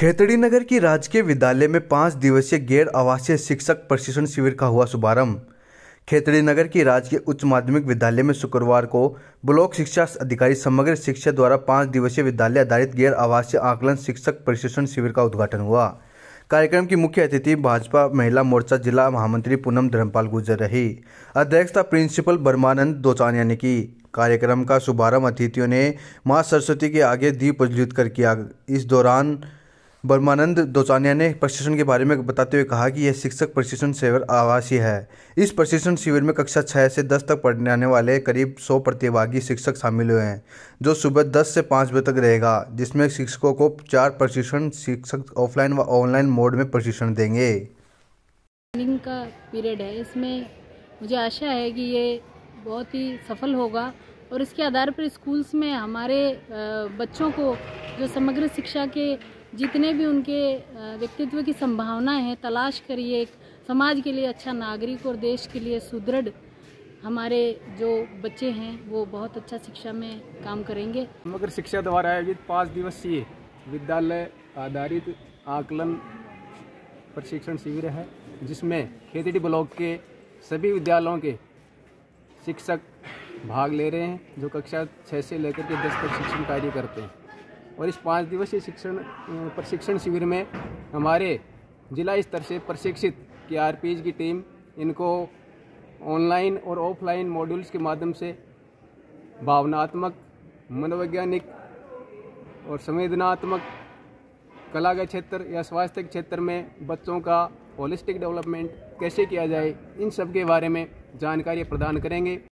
खेतड़ी नगर की राजकीय विद्यालय में पाँच दिवसीय गैर आवासीय शिक्षक प्रशिक्षण शिविर का हुआ शुभारंभ खेतड़ी नगर की राजकीय उच्च माध्यमिक विद्यालय में शुक्रवार को ब्लॉक शिक्षा अधिकारी समग्र शिक्षा द्वारा पाँच दिवसीय विद्यालय आधारित गैर आवासीय आकलन शिक्षक प्रशिक्षण शिविर का उद्घाटन हुआ कार्यक्रम की मुख्य अतिथि भाजपा महिला मोर्चा जिला महामंत्री पूनम धर्मपाल गुजर रही अध्यक्षता प्रिंसिपल बर्मानंद दोचानिया ने की कार्यक्रम का शुभारंभ अतिथियों ने माँ सरस्वती के आगे दीप प्रज्वलित कर किया इस दौरान ब्रह्मानंद दोचानिया ने प्रशिक्षण के बारे में बताते हुए कहा कि यह शिक्षक प्रशिक्षण शिविर आवासीय है इस प्रशिक्षण शिविर में कक्षा छः से दस तक पढ़ने आने वाले करीब सौ प्रतिभागी शिक्षक शामिल हुए हैं जो सुबह दस से पाँच बजे तक रहेगा जिसमें शिक्षकों को चार प्रशिक्षण शिक्षक ऑफलाइन व ऑनलाइन मोड में प्रशिक्षण देंगे का पीरियड है इसमें मुझे आशा है कि ये बहुत ही सफल होगा और इसके आधार पर स्कूल्स में हमारे बच्चों को जो समग्र शिक्षा के जितने भी उनके व्यक्तित्व की संभावना है तलाश करिए समाज के लिए अच्छा नागरिक और देश के लिए सुदृढ़ हमारे जो बच्चे हैं वो बहुत अच्छा शिक्षा में काम करेंगे समग्र शिक्षा द्वारा आयोजित पाँच दिवसीय विद्यालय आधारित आकलन प्रशिक्षण शिविर है जिसमें खेतड़ी ब्लॉक के सभी विद्यालयों के शिक्षक भाग ले रहे हैं जो कक्षा छः से लेकर के दस तक शिक्षण कार्य करते हैं और इस पाँच दिवसीय शिक्षण प्रशिक्षण शिविर में हमारे जिला स्तर से प्रशिक्षित के आर की टीम इनको ऑनलाइन और ऑफलाइन मॉड्यूल्स के माध्यम से भावनात्मक मनोवैज्ञानिक और संवेदनात्मक कला के क्षेत्र या स्वास्थ्य के क्षेत्र में बच्चों का होलिस्टिक डेवलपमेंट कैसे किया जाए इन सब के बारे में जानकारी प्रदान करेंगे